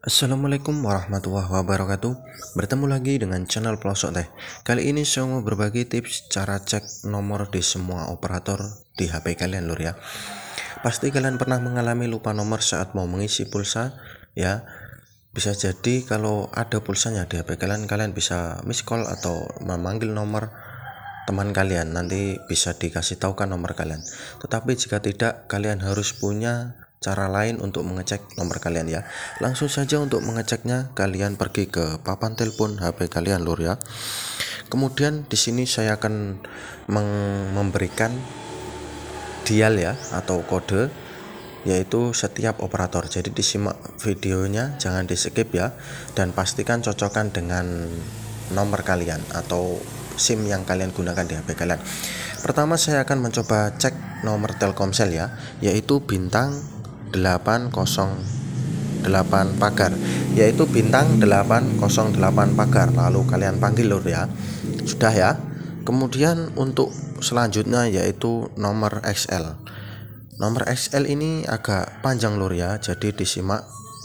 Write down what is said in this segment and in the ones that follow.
Assalamualaikum warahmatullahi wabarakatuh Bertemu lagi dengan channel Pelosok Teh Kali ini saya mau berbagi tips cara cek nomor di semua operator di HP kalian lur ya Pasti kalian pernah mengalami lupa nomor saat mau mengisi pulsa ya Bisa jadi kalau ada pulsanya di HP kalian kalian bisa miss call atau memanggil nomor teman kalian nanti bisa dikasih tahu kan nomor kalian tetapi jika tidak kalian harus punya cara lain untuk mengecek nomor kalian ya langsung saja untuk mengeceknya kalian pergi ke papan telepon HP kalian lur ya kemudian di sini saya akan memberikan dial ya atau kode yaitu setiap operator jadi disimak videonya jangan di skip ya dan pastikan cocokkan dengan nomor kalian atau SIM yang kalian gunakan di HP kalian pertama saya akan mencoba cek nomor Telkomsel ya yaitu bintang 808 pagar yaitu bintang 808 pagar lalu kalian panggil lur ya sudah ya kemudian untuk selanjutnya yaitu nomor XL nomor XL ini agak panjang lur ya jadi disimak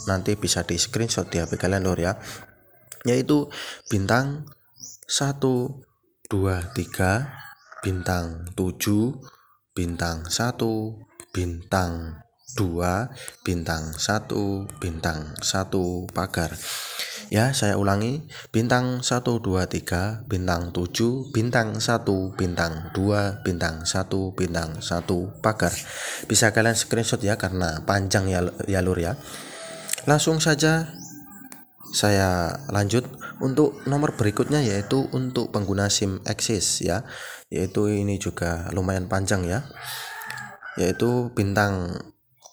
nanti bisa di screenshot di HP kalian lur ya yaitu bintang 1 2 3 bintang 7 bintang 1 bintang 2 bintang 1 bintang 1 pagar ya saya ulangi bintang 1 2 3 bintang 7 bintang 1 bintang 2 bintang 1 bintang 1 pagar bisa kalian screenshot ya karena panjang ya, jalur ya langsung saja saya lanjut untuk nomor berikutnya yaitu untuk pengguna SIM Axis ya yaitu ini juga lumayan panjang ya yaitu bintang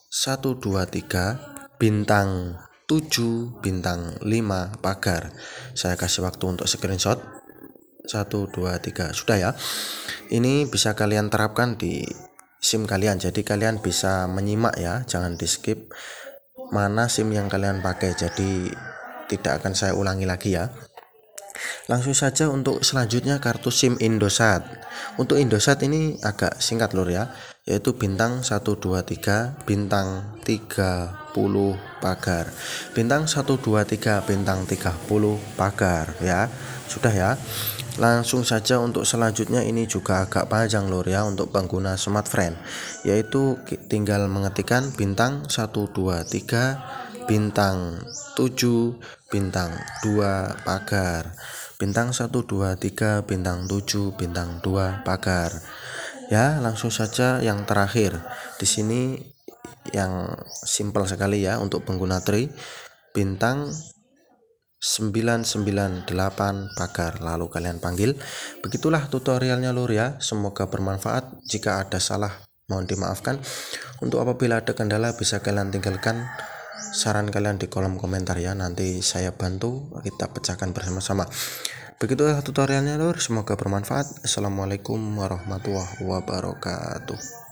1 2 3 bintang 7 bintang 5 pagar saya kasih waktu untuk screenshot 1 2 3 sudah ya ini bisa kalian terapkan di SIM kalian jadi kalian bisa menyimak ya jangan di skip mana SIM yang kalian pakai jadi tidak akan saya ulangi lagi ya Langsung saja untuk selanjutnya kartu SIM Indosat. Untuk Indosat ini agak singkat lur ya, yaitu bintang 123, bintang 30 pagar. Bintang 123, bintang 30 pagar ya. Sudah ya. Langsung saja untuk selanjutnya ini juga agak panjang lur ya untuk pengguna smartfren yaitu tinggal mengetikkan bintang 123 bintang 7, bintang 2 pagar. Bintang 1 2 3, bintang 7, bintang 2 pagar. Ya, langsung saja yang terakhir. Di sini yang simpel sekali ya untuk pengguna tri bintang 998 pagar lalu kalian panggil begitulah tutorialnya lur ya semoga bermanfaat jika ada salah mohon dimaafkan untuk apabila ada kendala bisa kalian tinggalkan saran kalian di kolom komentar ya nanti saya bantu kita pecahkan bersama-sama begitulah ya tutorialnya lur. semoga bermanfaat assalamualaikum warahmatullahi wabarakatuh